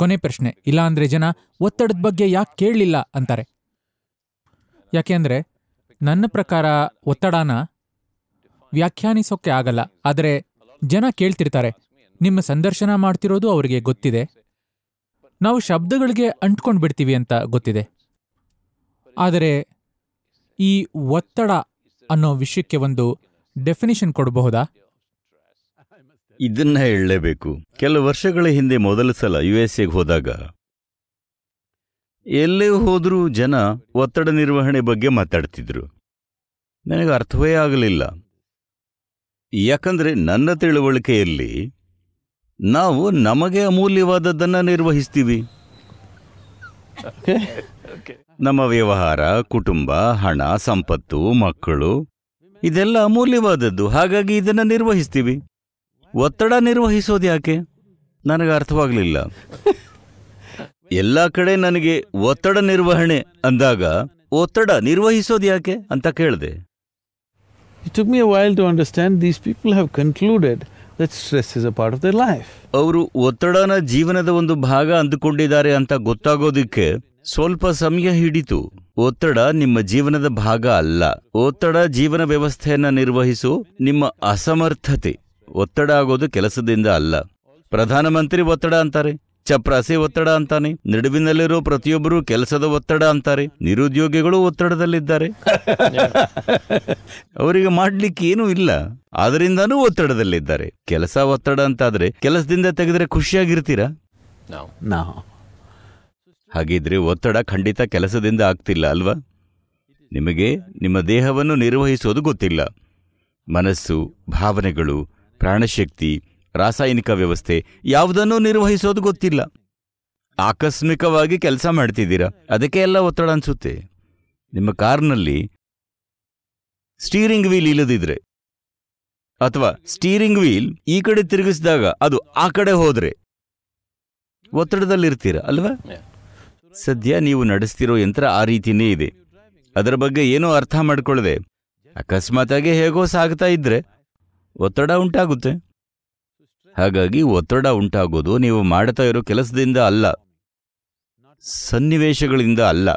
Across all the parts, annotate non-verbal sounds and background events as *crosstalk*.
ಕೊನೆ ಪ್ರಶ್ನೆ ಇಲ್ಲಾಂದ್ರೆ ಜನ ಒತ್ತಡದ ಬಗ್ಗೆ ಯಾಕೆ ಕೇಳಲಿಲ್ಲ ಅಂತಾರೆ ಯಾಕೆ ಅಂದರೆ ನನ್ನ ಪ್ರಕಾರ ಒತ್ತಡನ ವ್ಯಾಖ್ಯಾನಿಸೋಕ್ಕೆ ಆಗಲ್ಲ ಆದರೆ ಜನ ಕೇಳ್ತಿರ್ತಾರೆ ನಿಮ್ಮ ಸಂದರ್ಶನ ಮಾಡ್ತಿರೋದು ಅವರಿಗೆ ಗೊತ್ತಿದೆ ನಾವು ಶಬ್ದಗಳಿಗೆ ಅಂಟ್ಕೊಂಡು ಬಿಡ್ತೀವಿ ಅಂತ ಗೊತ್ತಿದೆ ಆದರೆ ಈ ಒತ್ತಡ ಅನ್ನೋ ವಿಷಯಕ್ಕೆ ಒಂದು ಡೆಫಿನಿಷನ್ ಕೊಡಬಹುದಾ ಇದನ್ನ ಹೇಳಲೇಬೇಕು ಕೆಲವು ವರ್ಷಗಳ ಹಿಂದೆ ಮೊದಲ ಸಲ ಯು ಎಸ್ ಎಗೆ ಹೋದಾಗ ಎಲ್ಲೇ ಹೋದರೂ ಜನ ಒತ್ತಡ ನಿರ್ವಹಣೆ ಬಗ್ಗೆ ಮಾತಾಡ್ತಿದ್ರು ನನಗೆ ಅರ್ಥವೇ ಆಗಲಿಲ್ಲ ಯಾಕಂದರೆ ನನ್ನ ತಿಳುವಳಿಕೆಯಲ್ಲಿ ನಾವು ನಮಗೆ ಅಮೂಲ್ಯವಾದದ್ದನ್ನು ನಿರ್ವಹಿಸ್ತೀವಿ ನಮ್ಮ ವ್ಯವಹಾರ ಕುಟುಂಬ ಹಣ ಸಂಪತ್ತು ಮಕ್ಕಳು ಇದೆಲ್ಲ ಅಮೂಲ್ಯವಾದದ್ದು ಹಾಗಾಗಿ ಇದನ್ನು ನಿರ್ವಹಿಸ್ತೀವಿ ಒತ್ತಡ ನಿರ್ವಹಿಸೋದು ಯಾಕೆ ನನಗೆ ಅರ್ಥವಾಗಲಿಲ್ಲ ಎಲ್ಲ ಕಡೆ ನನಗೆ ಒತ್ತಡ ನಿರ್ವಹಣೆ ಅಂದಾಗ ಒತ್ತಡ ನಿರ್ವಹಿಸೋದು ಯಾಕೆ ಅಂತ ಕೇಳಿದೆ ಅವರು ಒತ್ತಡನ ಜೀವನದ ಒಂದು ಭಾಗ ಅಂದುಕೊಂಡಿದ್ದಾರೆ ಅಂತ ಗೊತ್ತಾಗೋದಿಕ್ಕೆ ಸ್ವಲ್ಪ ಸಮಯ ಹಿಡಿತು ಒತ್ತಡ ನಿಮ್ಮ ಜೀವನದ ಭಾಗ ಅಲ್ಲ ಒತ್ತಡ ಜೀವನ ವ್ಯವಸ್ಥೆಯನ್ನ ನಿರ್ವಹಿಸೋ ನಿಮ್ಮ ಅಸಮರ್ಥತೆ ಒತ್ತಡ ಆಗೋದು ಕೆಲಸದಿಂದ ಅಲ್ಲ ಪ್ರಧಾನಮಂತ್ರಿ ಒತ್ತಡ ಅಂತಾರೆ ಚಪ್ರಾಸಿ ಒತ್ತಡ ಅಂತಾನೆ ನಡುವಿನಲ್ಲಿರೋ ಪ್ರತಿಯೊಬ್ಬರು ಕೆಲಸದ ಒತ್ತಡ ಅಂತಾರೆ ನಿರುದ್ಯೋಗಿಗಳು ಒತ್ತಡದಲ್ಲಿದ್ದಾರೆ *laughs* ಅವರಿಗೆ ಮಾಡ್ಲಿಕ್ಕೆ ಏನೂ ಇಲ್ಲ ಆದ್ರಿಂದನೂ ಒತ್ತಡದಲ್ಲಿದ್ದಾರೆ ಕೆಲಸ ಒತ್ತಡ ಅಂತಾದ್ರೆ ಕೆಲಸದಿಂದ ತೆಗೆದ್ರೆ ಖುಷಿಯಾಗಿರ್ತೀರಾ ಹಾಗಿದ್ರೆ ಒತ್ತಡ ಖಂಡಿತ ಕೆಲಸದಿಂದ ಆಗ್ತಿಲ್ಲ ಅಲ್ವಾ ನಿಮಗೆ ನಿಮ್ಮ ದೇಹವನ್ನು ನಿರ್ವಹಿಸೋದು ಗೊತ್ತಿಲ್ಲ ಮನಸ್ಸು ಭಾವನೆಗಳು ಪ್ರಾಣಶಕ್ತಿ ರಾಸಾಯನಿಕ ವ್ಯವಸ್ಥೆ ಯಾವುದನ್ನೂ ನಿರ್ವಹಿಸೋದು ಗೊತ್ತಿಲ್ಲ ಆಕಸ್ಮಿಕವಾಗಿ ಕೆಲಸ ಮಾಡ್ತಿದ್ದೀರಾ ಅದಕ್ಕೆ ಎಲ್ಲ ಒತ್ತಡ ಅನಿಸುತ್ತೆ ನಿಮ್ಮ ಕಾರ್ನಲ್ಲಿ ಸ್ಟೀರಿಂಗ್ ವೀಲ್ ಇಲ್ಲದಿದ್ರೆ ಅಥವಾ ಸ್ಟೀರಿಂಗ್ ವೀಲ್ ಈ ಕಡೆ ತಿರುಗಿಸಿದಾಗ ಅದು ಆ ಕಡೆ ಹೋದರೆ ಒತ್ತಡದಲ್ಲಿರ್ತೀರ ಅಲ್ವಾ ಸದ್ಯ ನೀವು ನಡೆಸ್ತಿರೋ ಯಂತ್ರ ಆ ರೀತಿನೇ ಇದೆ ಅದರ ಬಗ್ಗೆ ಏನೂ ಅರ್ಥ ಮಾಡ್ಕೊಳ್ಳದೆ ಅಕಸ್ಮಾತಾಗೆ ಹೇಗೋ ಸಾಗ್ತಾ ಇದ್ರೆ ಒತ್ತಡ ಉಂಟಾಗುತ್ತೆ ಹಾಗಾಗಿ ಒತ್ತಡ ಉಂಟಾಗೋದು ನೀವು ಮಾಡ್ತಾ ಇರೋ ಕೆಲಸದಿಂದ ಅಲ್ಲ ಸನ್ನಿವೇಶಗಳಿಂದ ಅಲ್ಲ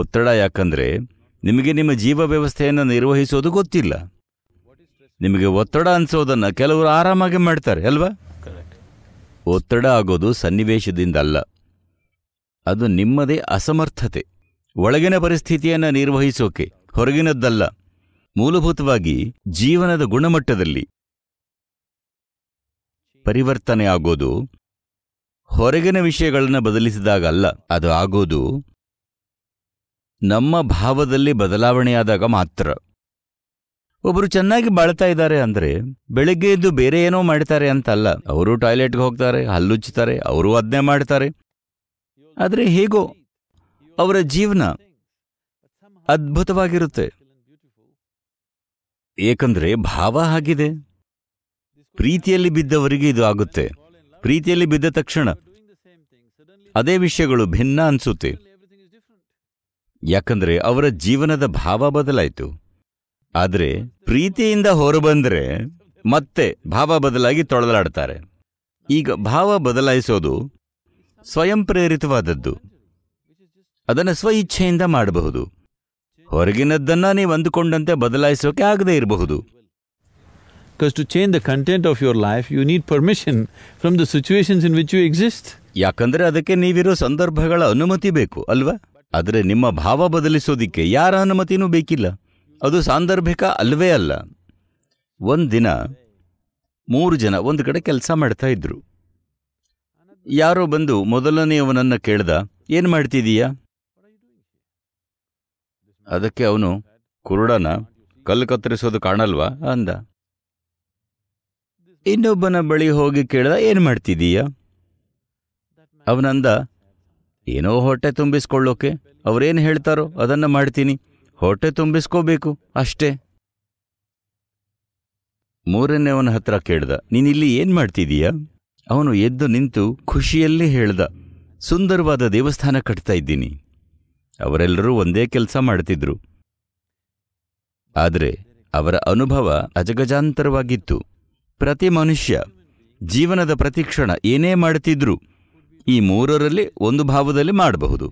ಒತ್ತಡ ಯಾಕಂದರೆ ನಿಮಗೆ ನಿಮ್ಮ ಜೀವ ವ್ಯವಸ್ಥೆಯನ್ನು ನಿರ್ವಹಿಸೋದು ಗೊತ್ತಿಲ್ಲ ನಿಮಗೆ ಒತ್ತಡ ಅನಿಸೋದನ್ನು ಕೆಲವರು ಆರಾಮಾಗಿ ಮಾಡ್ತಾರೆ ಅಲ್ವಾ ಒತ್ತಡ ಆಗೋದು ಸನ್ನಿವೇಶದಿಂದ ಅಲ್ಲ ಅದು ನಿಮ್ಮದೇ ಅಸಮರ್ಥತೆ ಒಳಗಿನ ಪರಿಸ್ಥಿತಿಯನ್ನು ನಿರ್ವಹಿಸೋಕೆ ಹೊರಗಿನದ್ದಲ್ಲ ಮೂಲಭೂತವಾಗಿ ಜೀವನದ ಗುಣಮಟ್ಟದಲ್ಲಿ ಪರಿವರ್ತನೆ ಆಗೋದು ಹೊರಗಿನ ವಿಷಯಗಳನ್ನು ಬದಲಿಸಿದಾಗ ಅಲ್ಲ ಅದು ಆಗೋದು ನಮ್ಮ ಭಾವದಲ್ಲಿ ಬದಲಾವಣೆಯಾದಾಗ ಮಾತ್ರ ಒಬ್ಬರು ಚೆನ್ನಾಗಿ ಬಾಳ್ತಾ ಇದ್ದಾರೆ ಅಂದರೆ ಬೆಳಗ್ಗೆ ಎದ್ದು ಬೇರೆ ಏನೋ ಮಾಡ್ತಾರೆ ಅಂತಲ್ಲ ಅವರು ಟಾಯ್ಲೆಟ್ಗೆ ಹೋಗ್ತಾರೆ ಹಲ್ಲುಚ್ಚುತ್ತಾರೆ ಅವರು ಅದನ್ನೇ ಮಾಡ್ತಾರೆ ಆದರೆ ಹೇಗೋ ಅವರ ಜೀವನ ಅದ್ಭುತವಾಗಿರುತ್ತೆ ಏಕಂದ್ರೆ ಭಾವ ಆಗಿದೆ ಪ್ರೀತಿಯಲ್ಲಿ ಬಿದ್ದವರಿಗೆ ಇದು ಆಗುತ್ತೆ ಪ್ರೀತಿಯಲ್ಲಿ ಬಿದ್ದ ತಕ್ಷಣ ಅದೇ ವಿಷಯಗಳು ಭಿನ್ನ ಅನಿಸುತ್ತೆ ಯಾಕಂದ್ರೆ ಅವರ ಜೀವನದ ಭಾವ ಬದಲಾಯಿತು ಆದರೆ ಪ್ರೀತಿಯಿಂದ ಹೊರಬಂದರೆ ಮತ್ತೆ ಭಾವ ಬದಲಾಗಿ ತೊಳಲಾಡ್ತಾರೆ ಈಗ ಭಾವ ಬದಲಾಯಿಸೋದು ಸ್ವಯಂ ಪ್ರೇರಿತವಾದದ್ದು ಅದನ್ನು ಸ್ವಇಚ್ಛೆಯಿಂದ ಮಾಡಬಹುದು ಹೊರಗಿನದ್ದನ್ನು ನೀವು ಅಂದುಕೊಂಡಂತೆ ಬದಲಾಯಿಸೋಕೆ ಆಗದೇ ಇರಬಹುದು to change the content of your life you need permission from the situations in which you exist ಯಾಕಂದರೆ ಅದಕ್ಕೆ ನೀವಿರೋ ಸಂದರ್ಭಗಳ ಅನುಮತಿ ಬೇಕು ಅಲ್ವಾ ಆದರೆ ನಿಮ್ಮ ಭಾವ ಬದಲಿಸೋದಿಕ್ಕೆ ಯಾರ ಅನುಮತಿನೂ ಬೇಕಿಲ್ಲ ಅದು ಸಾಂದರ್ಭಿಕ ಅಲ್ವೇ ಅಲ್ಲ ಒಂದು ದಿನ ಮೂರು ಜನ ಒಂದು ಕಡೆ ಕೆಲಸ ಮಾಡ್ತಾ ಇದ್ರು ಯಾರೋ ಬಂದು ಮೊದಲನೆಯವನನ್ನು ಕೇಳ್ದ ಏನು ಮಾಡ್ತಿದೀಯಾ ಅದಕ್ಕೆ ಅವನು ಕುರುಡನ ಕಲ್ಲು ಕತ್ತರಿಸೋದು ಕಾಣಲ್ವಾ ಅಂದ ಇನ್ನೊಬ್ಬನ ಬಳಿ ಹೋಗಿ ಕೇಳಿದ ಏನು ಮಾಡ್ತಿದೀಯ ಅವನಂದ ಏನೋ ಹೊಟ್ಟೆ ತುಂಬಿಸ್ಕೊಳ್ಳೋಕೆ ಅವ್ರೇನ್ ಹೇಳ್ತಾರೋ ಅದನ್ನ ಮಾಡ್ತೀನಿ ಹೊಟ್ಟೆ ತುಂಬಿಸ್ಕೋಬೇಕು ಅಷ್ಟೇ ಅವನ ಹತ್ರ ಕೇಳ್ದ ನೀನಿಲ್ಲಿ ಏನು ಮಾಡ್ತಿದೀಯ ಅವನು ಎದ್ದು ನಿಂತು ಖುಷಿಯಲ್ಲೇ ಹೇಳ್ದ ಸುಂದರವಾದ ದೇವಸ್ಥಾನ ಕಟ್ತಾ ಇದ್ದೀನಿ ಅವರೆಲ್ಲರೂ ಒಂದೇ ಕೆಲಸ ಮಾಡ್ತಿದ್ರು ಆದರೆ ಅವರ ಅನುಭವ ಅಜಗಜಾಂತರವಾಗಿತ್ತು ಪ್ರತಿ ಮನುಷ್ಯ ಜೀವನದ ಪ್ರತಿಕ್ಷಣ ಏನೇ ಮಾಡ್ತಿದ್ರು ಈ ಮೂರರಲ್ಲಿ ಒಂದು ಭಾವದಲ್ಲಿ ಮಾಡಬಹುದು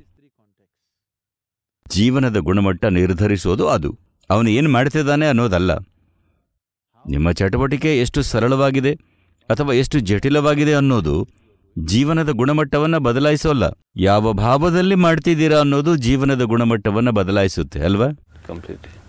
ಜೀವನದ ಗುಣಮಟ್ಟ ನಿರ್ಧರಿಸೋದು ಅದು ಅವನು ಏನು ಮಾಡ್ತಿದ್ದಾನೆ ಅನ್ನೋದಲ್ಲ ನಿಮ್ಮ ಚಟುವಟಿಕೆ ಎಷ್ಟು ಸರಳವಾಗಿದೆ ಅಥವಾ ಎಷ್ಟು ಜಟಿಲವಾಗಿದೆ ಅನ್ನೋದು ಜೀವನದ ಗುಣಮಟ್ಟವನ್ನ ಬದಲಾಯಿಸೋಲ್ಲ ಯಾವ ಭಾವದಲ್ಲಿ ಮಾಡ್ತಿದ್ದೀರಾ ಅನ್ನೋದು ಜೀವನದ ಗುಣಮಟ್ಟವನ್ನ ಬದಲಾಯಿಸುತ್ತೆ ಅಲ್ವಾ ಕಂಪ್ಲೀಟ್